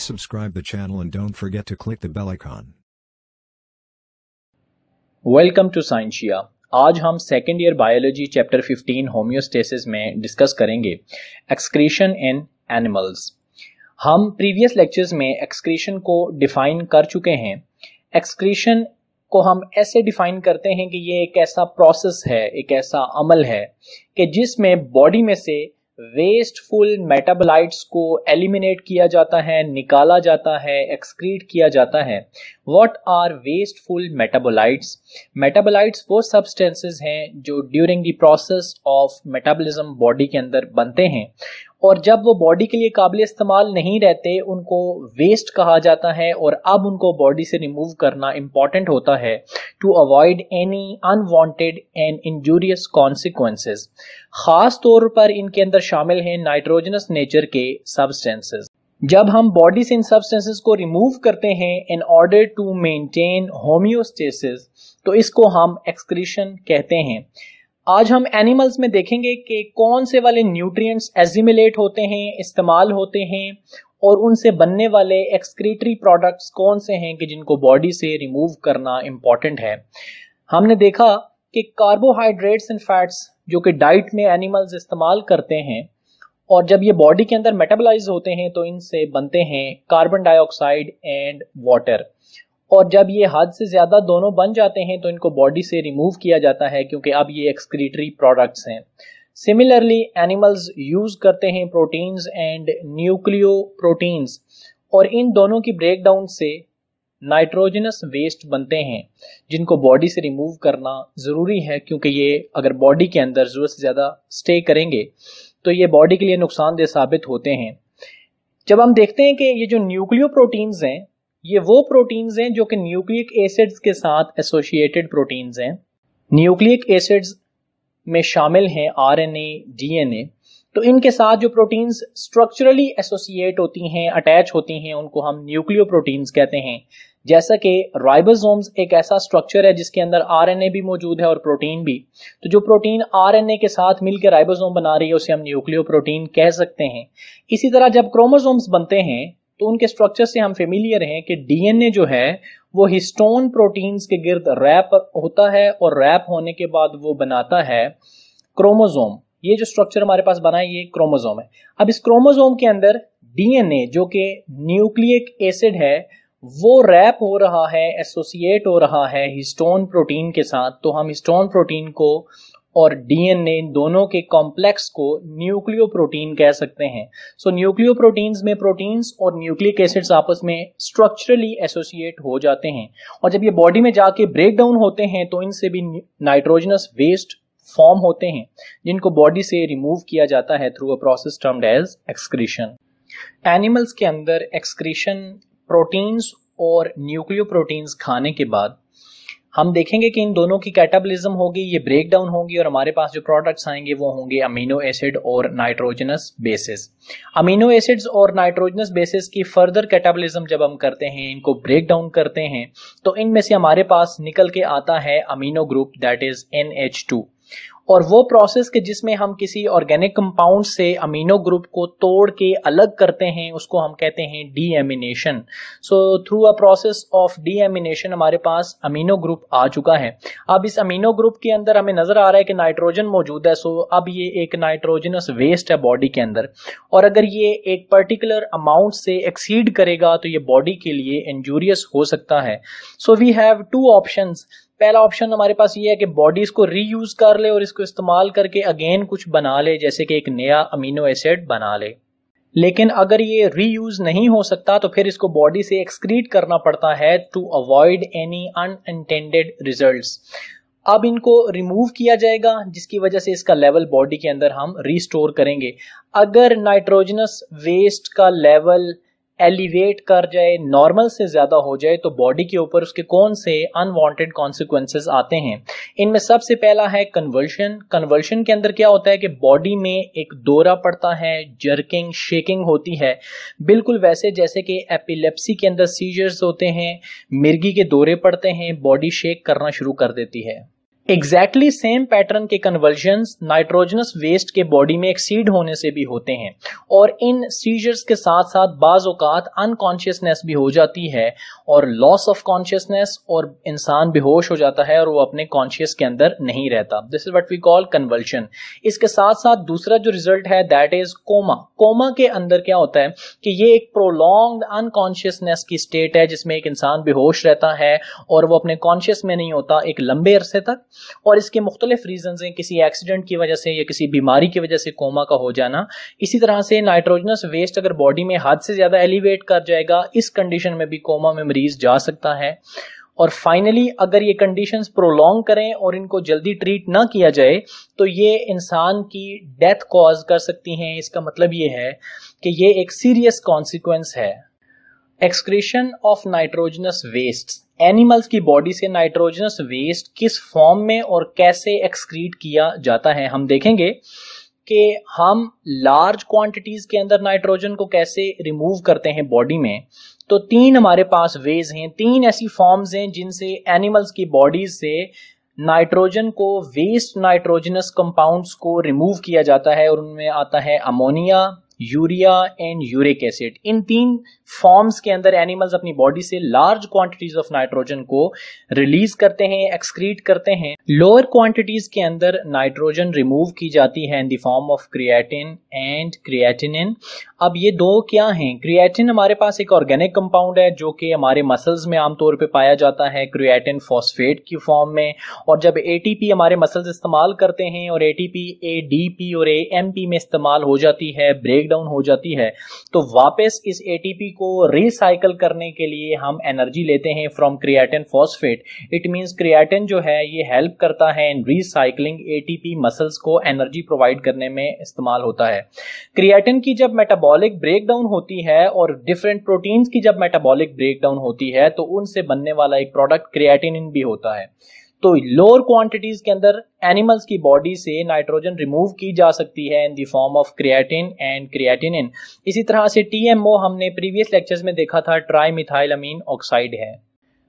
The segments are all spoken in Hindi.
Please subscribe the channel and don't forget to click the bell icon. Welcome to Scientia. आज हम second year biology chapter 15 homeostasis में डिस्कस करेंगे एक्सक्रीशन इन एनिमल्स हम प्रीवियस लेक्चर्स में एक्सक्रीशन को डिफाइन कर चुके हैं एक्सक्रीशन को हम ऐसे डिफाइन करते हैं कि ये एक ऐसा प्रोसेस है एक ऐसा अमल है कि जिसमें बॉडी में से वेस्टफुल मेटाबोलाइट्स को एलिमिनेट किया जाता है निकाला जाता है एक्सक्रीट किया जाता है what are wasteful metabolites metabolites वो सब्सटेंसेस हैं जो during the process of metabolism body के अंदर बनते हैं और जब वो बॉडी के लिए काबिल इस्तेमाल नहीं रहते उनको वेस्ट कहा जाता है और अब उनको बॉडी से रिमूव करना इम्पॉर्टेंट होता है to avoid any unwanted and injurious consequences खास तौर पर इनके अंदर शामिल हैं नाइट्रोजनस नेचर के सब्सटेंसेस जब हम बॉडी से इन सब्सटेंसेस को रिमूव करते हैं in order to maintain homeostasis तो इसको हम एक्सक्रीशन कहते हैं आज हम एनिमल्स में देखेंगे कि कौन से वाले न्यूट्रिएंट्स एजिमिलेट होते हैं इस्तेमाल होते हैं और उनसे बनने वाले एक्सक्रीटरी प्रोडक्ट्स कौन से हैं कि जिनको बॉडी से रिमूव करना इम्पॉर्टेंट है हमने देखा कि कार्बोहाइड्रेट्स एंड फैट्स जो कि डाइट में एनिमल्स इस्तेमाल करते हैं और जब ये बॉडी के अंदर मेटाबोलाइज होते हैं तो इनसे बनते हैं कार्बन डाइऑक्साइड एंड वाटर और जब ये हद से ज़्यादा दोनों बन जाते हैं तो इनको बॉडी से रिमूव किया जाता है क्योंकि अब ये एक्सक्रीटरी प्रोडक्ट्स हैं सिमिलरली एनिमल्स यूज़ करते हैं प्रोटीन्स एंड न्यूक्लियो प्रोटीन्स और इन दोनों की ब्रेकडाउन से नाइट्रोजनस वेस्ट बनते हैं जिनको बॉडी से रिमूव करना ज़रूरी है क्योंकि ये अगर बॉडी के अंदर ज़रूरत से ज़्यादा स्टे करेंगे तो ये बॉडी के लिए नुकसानदेह साबित होते हैं जब हम देखते हैं कि ये जो न्यूक्लियो प्रोटीन्स हैं ये वो प्रोटीन्स हैं जो कि न्यूक्लिक एसिड्स के साथ एसोसिएटेड प्रोटीन्स हैं न्यूक्लिक एसिड्स में शामिल हैं आरएनए, डीएनए तो इनके साथ जो प्रोटीन्स स्ट्रक्चरली एसोसिएट होती हैं अटैच होती हैं उनको हम न्यूक्लियो प्रोटीन्स कहते हैं जैसा कि राइबोसोम्स एक ऐसा स्ट्रक्चर है जिसके अंदर आरएनए भी मौजूद है और प्रोटीन भी तो जो प्रोटीन आरएनए के साथ मिलकर राइबोसोम बना रही है उसे हम न्यूक्लियो प्रोटीन कह सकते हैं इसी तरह जब क्रोमोसोम्स बनते हैं तो उनके स्ट्रक्चर से हम फेमिलियर हैं कि डीएनए जो है वो हिस्टोन प्रोटीन्स के गिर्द रैप होता है और रैप होने के बाद वो बनाता है क्रोमोजोम ये जो स्ट्रक्चर हमारे पास बना है ये क्रोमोजोम है अब इस क्रोमोजोम के अंदर डीएनए जो कि न्यूक्लियक एसिड है वो रैप हो रहा है एसोसिएट हो रहा है हिस्टोन प्रोटीन के साथ तो हम हिस्टोन प्रोटीन को और डीएनए इन दोनों के कॉम्प्लेक्स को न्यूक्लियो प्रोटीन कह सकते हैं सो न्यूक्लियो प्रोटीन्स में प्रोटीन्स और न्यूक्लिक एसिड्स आपस में स्ट्रक्चरली एसोसिएट हो जाते हैं और जब ये बॉडी में जाके ब्रेक डाउन होते हैं तो इनसे भी नाइट्रोजनस वेस्ट फॉर्म होते हैं जिनको बॉडी से रिमूव किया जाता है through a process termed as excretion animals के अंदर एक्सक्रीशन प्रोटीन्स और न्यूक्लियो प्रोटीन्स खाने के बाद हम देखेंगे कि इन दोनों की कैटाबलिज्म होगी ये ब्रेक डाउन होगी और हमारे पास जो प्रोडक्ट्स आएंगे वो होंगे अमीनो एसिड और नाइट्रोजनस बेसिस अमीनो एसिड्स और नाइट्रोजनस बेसिस की फर्दर कैटाबलिज्म जब हम करते हैं इनको ब्रेक डाउन करते हैं तो इनमें से हमारे पास निकल के आता है amino group that is an और वो प्रोसेस के जिसमें हम किसी ऑर्गेनिक कंपाउंड से अमीनो ग्रुप को तोड़ के अलग करते हैं उसको हम कहते हैं deamination so through a process of deamination हमारे पास अमीनो ग्रुप आ चुका है अब इस अमीनो ग्रुप के अंदर हमें नजर आ रहा है कि नाइट्रोजन मौजूद है सो अब ये एक नाइट्रोजनस वेस्ट है बॉडी के अंदर और अगर ये एक पर्टिकुलर अमाउंट से एक्सीड करेगा तो ये बॉडी के लिए इंजूरियस हो सकता है so we have two option पहला ऑप्शन हमारे पास ये है कि बॉडी इसको रीयूज कर ले और इसको इस्तेमाल करके अगेन कुछ बना ले जैसे कि एक नया अमीनो एसिड बना ले लेकिन अगर ये रीयूज नहीं हो सकता तो फिर इसको बॉडी से एक्सक्रीट करना पड़ता है to avoid any unintended results अब इनको रिमूव किया जाएगा जिसकी वजह से इसका लेवल बॉडी के अंदर हम रिस्टोर करेंगे अगर नाइट्रोजनस वेस्ट का लेवल एलिवेट कर जाए नॉर्मल से ज्यादा हो जाए तो बॉडी के ऊपर उसके कौन से अनवांटेड कॉन्सिक्वेंसेस आते हैं इनमें सबसे पहला है कन्वर्शन कन्वर्शन के अंदर क्या होता है कि बॉडी में एक दौरा पड़ता है जर्किंग शेकिंग होती है बिल्कुल वैसे जैसे कि एपिलेप्सी के अंदर सीजर्स होते हैं मिर्गी के दौरे पड़ते हैं बॉडी शेक करना शुरू कर देती है एग्जैक्टली सेम पैटर्न के कन्वर्जन नाइट्रोजनस वेस्ट के बॉडी में एक्सीड होने से भी होते हैं और इन सीजर्स के साथ साथ बाजात अनकॉन्शियसनेस भी हो जाती है और लॉस ऑफ कॉन्शियसनेस और इंसान बेहोश हो जाता है और वो अपने कॉन्शियस के अंदर नहीं रहता this is what we call conversion इसके साथ साथ दूसरा जो रिजल्ट है दैट इज कोमा कोमा के अंदर क्या होता है कि ये एक प्रोलॉन्ग अनकॉन्शियसनेस की स्टेट है जिसमें एक इंसान बेहोश रहता है और वो अपने कॉन्शियस में नहीं होता एक लंबे अरसे तक और इसके मुख्तलिफ रीजन हैं किसी एक्सीडेंट की वजह से या किसी बीमारी की वजह से कोमा का हो जाना इसी तरह से नाइट्रोजनस वेस्ट अगर बॉडी में हद से ज़्यादा एलिवेट कर जाएगा इस कंडीशन में भी कोमा में मरीज जा सकता है और फाइनली अगर ये कंडीशंस प्रोलॉन्ग करें और इनको जल्दी ट्रीट ना किया जाए तो ये इंसान की डेथ कॉज कर सकती हैं इसका मतलब ये है कि ये एक सीरियस कॉन्सिक्वेंस है excretion of nitrogenous waste animals की बॉडी से नाइट्रोजनस वेस्ट किस फॉर्म में और कैसे एक्सक्रीट किया जाता है हम देखेंगे कि हम लार्ज क्वांटिटीज के अंदर नाइट्रोजन को कैसे रिमूव करते हैं बॉडी में तो तीन हमारे पास वेज हैं तीन ऐसी फॉर्म्स हैं जिनसे एनिमल्स की बॉडीज से नाइट्रोजन को वेस्ट नाइट्रोजनस कंपाउंड्स को रिमूव किया जाता है और उनमें आता है ammonia urea and uric acid इन तीन फॉर्म्स के अंदर एनिमल्स अपनी बॉडी से लार्ज क्वांटिटीज ऑफ नाइट्रोजन को रिलीज करते हैं एक्सक्रीट करते हैं लोअर क्वांटिटीज के अंदर नाइट्रोजन रिमूव की जाती है in the form of creatine and creatinine अब ये दो क्या हैं क्रिएटिन हमारे पास एक ऑर्गेनिक कंपाउंड है जो कि हमारे मसल्स में आमतौर पर पाया जाता है क्रिएटिन फॉस्फेट की फॉर्म में और जब ए हमारे मसल्स इस्तेमाल करते हैं और ए टी और ए में इस्तेमाल हो जाती है ब्रेक डाउन हो जाती है तो वापस इस एटीपी को रिसाइकल करने के लिए हम एनर्जी लेते हैं from creatine phosphate it means creatine जो है ये हेल्प करता है इन रिसाइकलिंग एटीपी मसल्स को एनर्जी प्रोवाइड करने में इस्तेमाल होता है क्रिएटिन की जब मेटाबॉलिक ब्रेकडाउन होती है और डिफरेंट प्रोटीन्स की जब मेटाबॉलिक ब्रेकडाउन होती है तो उनसे बनने वाला एक प्रोडक्ट क्रिएटिनिन भी होता है तो लोअर क्वांटिटीज के अंदर एनिमल्स की बॉडी से नाइट्रोजन रिमूव की जा सकती है in the form of creatine and creatinine इसी तरह से टीएमओ हमने प्रीवियस लेक्चर्स में देखा था ट्राई मिथाइल अमीन ऑक्साइड है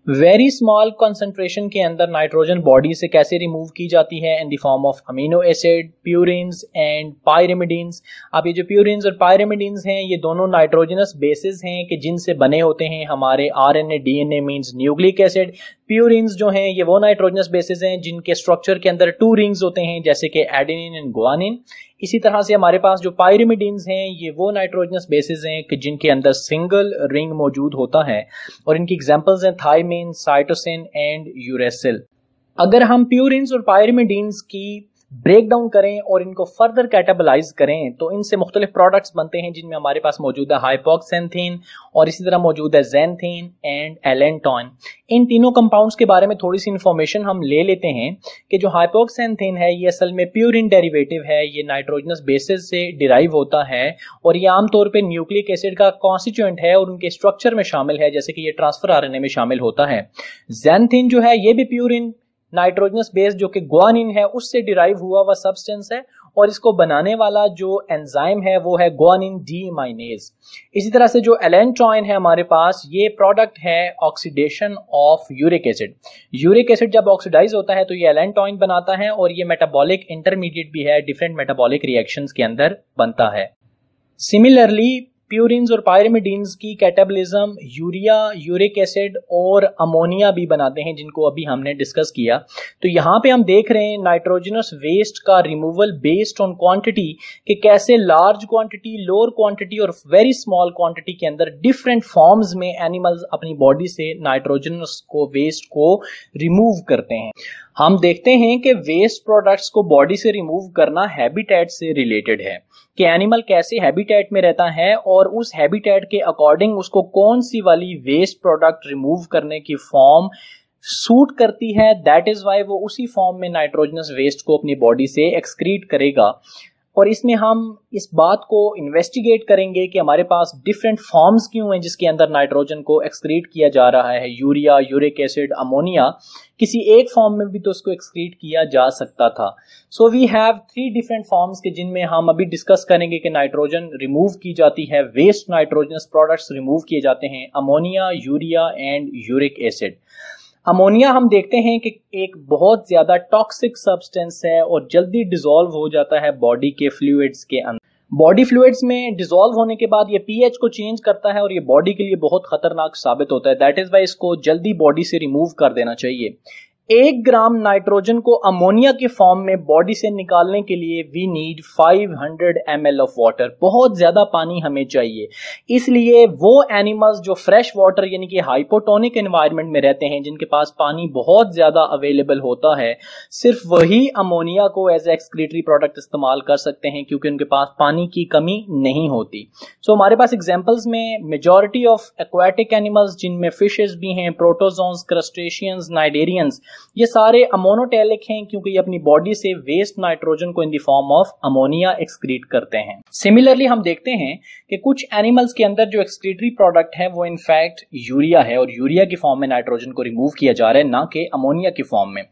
वेरी स्मॉल कॉन्सेंट्रेशन के अंदर नाइट्रोजन बॉडी से कैसे रिमूव की जाती है in the form of amino acid purines and pyrimidines अब ये जो प्यूरिन्स और पायरेमिडीन्स हैं ये दोनों नाइट्रोजनस बेसिस हैं कि जिनसे बने होते हैं हमारे R N A D N A means nucleic acid purines जो हैं ये वो नाइट्रोजनस बेसिस हैं जिनके स्ट्रक्चर के अंदर टू रिंग्स होते हैं जैसे कि एडेनिन एंड गुआनिन इसी तरह से हमारे पास जो पायरिमिडीन हैं ये वो नाइट्रोजनस बेसिस हैं कि जिनके अंदर सिंगल रिंग मौजूद होता है और इनकी एग्जांपल्स हैं थायमिन साइटोसिन एंड यूरेसिल अगर हम प्यूरिन्स और पायरिमिडीन्स की ब्रेक डाउन करें और इनको फर्दर कैटेबलाइज करें तो इनसे मुख्तलिफ प्रोडक्ट्स बनते हैं जिनमें हमारे पास मौजूद है हाइपोक्सेंथिन और इसी तरह मौजूद है जेंथीन एंड एलेंटॉन इन तीनों कंपाउंड्स के बारे में थोड़ी सी इन्फॉर्मेशन हम ले लेते हैं कि जो हाइपोक्सेंथीन है ये असल में प्योर इन डेरीवेटिव है ये नाइट्रोजनस बेसिस से डिराइव होता है और ये आमतौर पर न्यूक्लिक एसिड का कॉन्स्टिट्यूंट है और उनके स्ट्रक्चर में शामिल है जैसे कि ये ट्रांसफर आर में शामिल होता है जेंथीन जो है ये भी प्योर इन नाइट्रोजनस बेस जो कि ग्वानिन है उससे डिराइव हुआ हुआ सब्सटेंस है और इसको बनाने वाला जो एंजाइम है वो है ग्वानिन डी माइनेज इसी तरह से जो एलेंट्रॉइन है हमारे पास ये प्रोडक्ट है oxidation of uric acid uric acid जब ऑक्सीडाइज होता है तो ये एलेंट्रॉइन बनाता है और ये मेटाबॉलिक इंटरमीडिएट भी है डिफरेंट मेटाबॉलिक रिएक्शंस के अंदर बनता है सिमिलरली प्यूरिन्स और पायरिमिडीन्स की कैटेबलिज्म यूरिया यूरिक एसिड और अमोनिया भी बनाते हैं जिनको अभी हमने डिस्कस किया तो यहाँ पे हम देख रहे हैं नाइट्रोजनस वेस्ट का रिमूवल बेस्ड ऑन क्वांटिटी कि कैसे लार्ज क्वांटिटी लोअर क्वांटिटी और वेरी स्मॉल क्वांटिटी के अंदर डिफरेंट फॉर्म्स में एनिमल्स अपनी बॉडी से नाइट्रोजनस को वेस्ट को रिमूव करते हैं हम देखते हैं कि वेस्ट प्रोडक्ट्स को बॉडी से रिमूव करना हैबिटेट से रिलेटेड है कि एनिमल कैसे हैबिटेट में रहता है और उस हैबिटेट के अकॉर्डिंग उसको कौन सी वाली वेस्ट प्रोडक्ट रिमूव करने की फॉर्म सूट करती है दैट इज वाई वो उसी फॉर्म में नाइट्रोजनस वेस्ट को अपनी बॉडी से एक्सक्रीट करेगा और इसमें हम इस बात को इन्वेस्टिगेट करेंगे कि हमारे पास डिफरेंट फॉर्म्स क्यों हैं जिसके अंदर नाइट्रोजन को एक्सक्रीट किया जा रहा है यूरिया यूरिक एसिड अमोनिया किसी एक फॉर्म में भी तो उसको एक्सक्रीट किया जा सकता था so we have three different forms के जिनमें हम अभी डिस्कस करेंगे कि नाइट्रोजन रिमूव की जाती है वेस्ट नाइट्रोजनस प्रोडक्ट्स रिमूव किए जाते हैं ammonia urea and uric acid ammonia हम देखते हैं कि एक बहुत ज्यादा टॉक्सिक सब्सटेंस है और जल्दी डिजोल्व हो जाता है बॉडी के फ्लूड्स के अंदर बॉडी फ्लूड्स में डिजोल्व होने के बाद ये पीएच को चेंज करता है और ये बॉडी के लिए बहुत खतरनाक साबित होता है दैट इज वाई इसको जल्दी बॉडी से रिमूव कर देना चाहिए एक ग्राम नाइट्रोजन को अमोनिया के फॉर्म में बॉडी से निकालने के लिए we need 500 M of water बहुत ज्यादा पानी हमें चाहिए इसलिए वो एनिमल्स जो फ्रेश वाटर यानी कि हाइपोटोनिक एनवायरनमेंट में रहते हैं जिनके पास पानी बहुत ज्यादा अवेलेबल होता है सिर्फ वही अमोनिया को एज एक्सक्रीटरी प्रोडक्ट इस्तेमाल कर सकते हैं क्योंकि उनके पास पानी की कमी नहीं होती सो so, हमारे पास एग्जाम्पल्स में मेजोरिटी ऑफ एक्वाटिक एनिमल्स जिनमें फिशेज भी हैं प्रोटोजोन्स क्रस्टेशियंस नाइडेरियंस ये सारे अमोनोटेलिक हैं क्योंकि ये अपनी बॉडी से वेस्ट नाइट्रोजन को in the form of ammonia excrete करते हैं सिमिलरली हम देखते हैं कि कुछ एनिमल्स के अंदर जो एक्सक्रीटरी प्रोडक्ट है वो इनफैक्ट यूरिया है और यूरिया की फॉर्म में नाइट्रोजन को रिमूव किया जा रहा है ना कि अमोनिया की फॉर्म में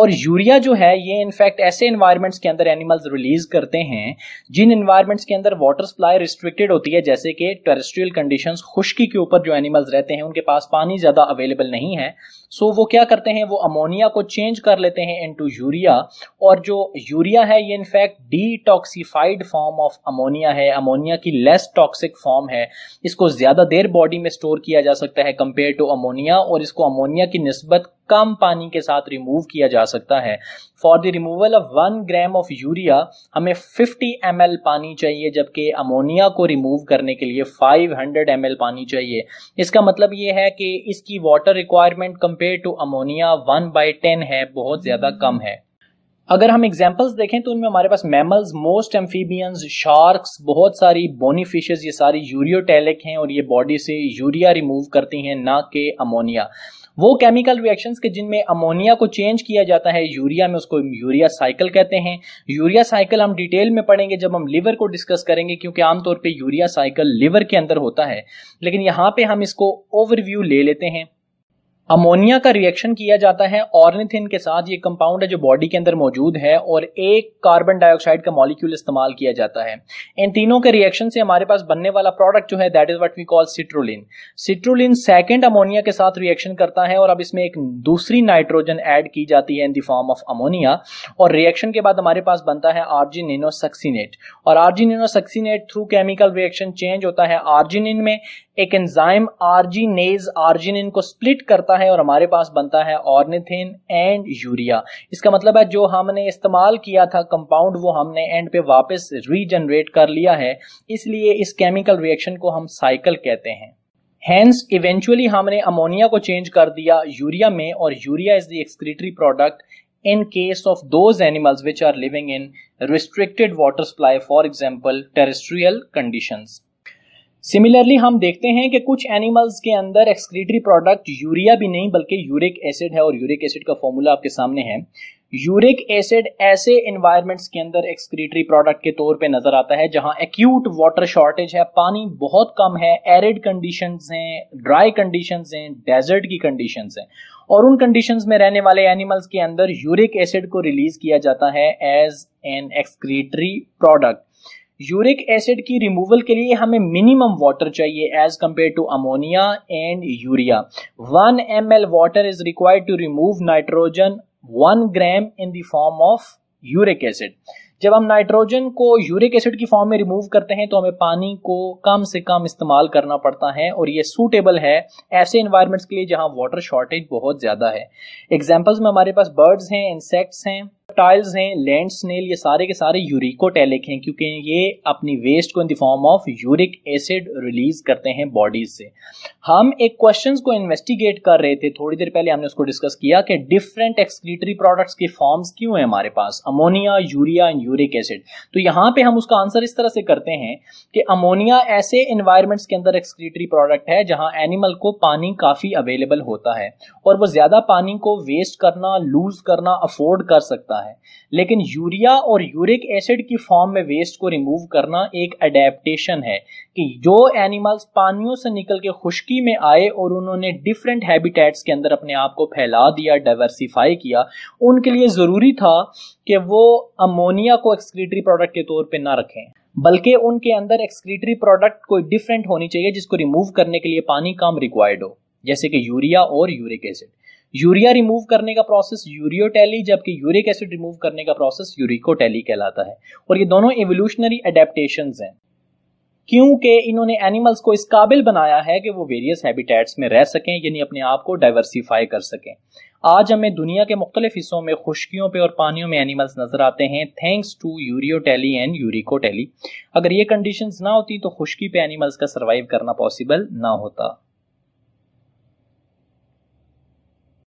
और यूरिया जो है ये इनफैक्ट ऐसे इन्वायरमेंट्स के अंदर एनिमल्स रिलीज करते हैं जिन इन्वायरमेंट्स के अंदर वाटर सप्लाई रिस्ट्रिक्टेड होती है जैसे कि टेरेस्ट्रियल कंडीशन खुश्की के ऊपर जो एनिमल्स रहते हैं उनके पास पानी ज्यादा अवेलेबल नहीं है सो वो क्या करते हैं वो अमोनिया अमोनिया को चेंज कर लेते हैं इनटू यूरिया और जो यूरिया है ये in fact toxified form of ammonia है अमोनिया की लेस टॉक्सिक फॉर्म है इसको ज़्यादा देर बॉडी में स्टोर किया जा सकता है कंपेयर टू अमोनिया और इसको अमोनिया की नस्बत कम पानी के साथ रिमूव किया जा सकता है for the removal of one gram of urea हमें 50 एम पानी चाहिए जबकि अमोनिया को रिमूव करने के लिए 500 एम पानी चाहिए इसका मतलब ये है कि इसकी water requirement compare to ammonia one by ten है बहुत ज़्यादा कम है अगर हम एग्जाम्पल्स देखें तो उनमें हमारे पास मैमल्स मोस्ट एम्फीबियंस शार्क्स बहुत सारी बोनी फिशेज ये सारी यूरियोटेलिक हैं और ये बॉडी से यूरिया रिमूव करती हैं ना कि अमोनिया वो केमिकल रिएक्शंस के जिनमें अमोनिया को चेंज किया जाता है यूरिया में उसको यूरिया साइकिल कहते हैं यूरिया साइकिल हम डिटेल में पढ़ेंगे जब हम लिवर को डिस्कस करेंगे क्योंकि आमतौर पर यूरिया साइकिल लिवर के अंदर होता है लेकिन यहाँ पे हम इसको ओवरव्यू ले लेते हैं अमोनिया का रिएक्शन किया जाता है ऑर्निथिन के साथ ये कंपाउंड है जो बॉडी के अंदर मौजूद है और एक कार्बन डाइऑक्साइड का मॉलिक्यूल इस्तेमाल किया जाता है इन तीनों के रिएक्शन से हमारे पास बनने वाला प्रोडक्ट जो है that is what we call citrulline citrulline second ammonia के साथ रिएक्शन करता है और अब इसमें एक दूसरी नाइट्रोजन एड की जाती है in the form of ammonia और रिएक्शन के बाद हमारे पास बनता है आर्जिनिनोसक्सीनेट और argininosuccinate through chemical reaction change होता है आर्जिनिन में एक एंजाइम आर्जिनेज आर्जिनिन को स्प्लिट करता है है और हमारे पास बनता है ऑर्निथिन एंड यूरिया इसका मतलब है जो हमने इस्तेमाल किया था कंपाउंड वो हमने एंड पे वापस रीजनरेट कर लिया है इसलिए इस केमिकल रिएक्शन को हम साइकिल कहते हैं हैंस इवेंचुअली हमने अमोनिया को चेंज कर दिया यूरिया में और urea is the excretory product in case of those animals which are living in restricted water supply for example terrestrial conditions similarly हम देखते हैं कि कुछ एनिमल्स के अंदर एक्सक्रीटरी प्रोडक्ट यूरिया भी नहीं बल्कि यूरिक एसिड है और यूरिक एसिड का फॉर्मूला आपके सामने है यूरिक एसिड ऐसे इन्वायरमेंट्स के अंदर एक्सक्रीटरी प्रोडक्ट के तौर पे नजर आता है जहां एक्यूट वाटर शॉर्टेज है पानी बहुत कम है एरिड कंडीशंस हैं ड्राई कंडीशंस हैं डेजर्ट की कंडीशंस हैं और उन कंडीशंस में रहने वाले एनिमल्स के अंदर यूरिक एसिड को रिलीज किया जाता है as an excretory product uric acid की रिमूवल के लिए हमें मिनिमम वाटर चाहिए as compared to ammonia and urea one M L water is required to remove nitrogen one gram in दम ऑफ यूरिक एसिड जब हम नाइट्रोजन को यूरिक एसिड की फॉर्म में रिमूव करते हैं तो हमें पानी को कम से कम इस्तेमाल करना पड़ता है और ये सूटेबल है ऐसे इन्वायरमेंट्स के लिए जहाँ वाटर शॉर्टेज बहुत ज़्यादा है एग्जाम्पल्स में हमारे पास बर्ड्स हैं इंसेक्ट्स हैं टाइल्स हैं लैंड स्नेल ये सारे के सारे यूरिकोटेलिक हैं क्योंकि ये अपनी वेस्ट को in the form of uric acid release करते हैं बॉडीज से हम एक क्वेश्चन को इन्वेस्टिगेट कर रहे थे थोड़ी देर पहले हमने उसको डिस्कस किया कि डिफरेंट एक्सक्रीटरी प्रोडक्ट्स के फॉर्म्स क्यों है हमारे पास ammonia urea and uric acid तो यहाँ पे हम उसका आंसर इस तरह से करते हैं कि अमोनिया ऐसे इन्वायरमेंट्स के अंदर एक्सक्रीटरी प्रोडक्ट है जहाँ एनिमल को पानी काफी अवेलेबल होता है और वो ज्यादा पानी को वेस्ट करना लूज करना अफोर्ड कर सकता है होता है लेकिन यूरिया और यूरिक एसिड की फॉर्म में वेस्ट को रिमूव करना एक अडेप्टेशन है कि जो एनिमल्स पानियों से निकल के खुश्की में आए और उन्होंने डिफरेंट हैबिटेट्स के अंदर अपने आप को फैला दिया डाइवर्सिफाई किया उनके लिए ज़रूरी था कि वो अमोनिया को एक्सक्रीटरी प्रोडक्ट के तौर पर ना रखें बल्कि उनके अंदर एक्सक्रीटरी प्रोडक्ट कोई डिफरेंट होनी चाहिए जिसको रिमूव करने के लिए पानी काम रिक्वायर्ड हो जैसे कि यूरिया और यूरिक एसिड यूरिया रिमूव करने का प्रोसेस यूरियोटैली जबकि यूरिक एसिड रिमूव करने का प्रोसेस यूरिकोटैली कहलाता है और ये दोनों एवोल्यूशनरी एडेप्टेशन हैं क्योंकि इन्होंने एनिमल्स को इस काबिल बनाया है कि वो वेरियस हैबिटेट्स में रह सकें यानी अपने आप को डाइवर्सीफाई कर सकें आज हमें दुनिया के मुख्तलिफ हिस्सों में खुश्कियों पे और पानियों में एनिमल्स नजर आते हैं thanks to ureotely and uricotely अगर ये कंडीशंस ना होती तो खुश्की पे एनिमल्स का सर्वाइव करना पॉसिबल ना होता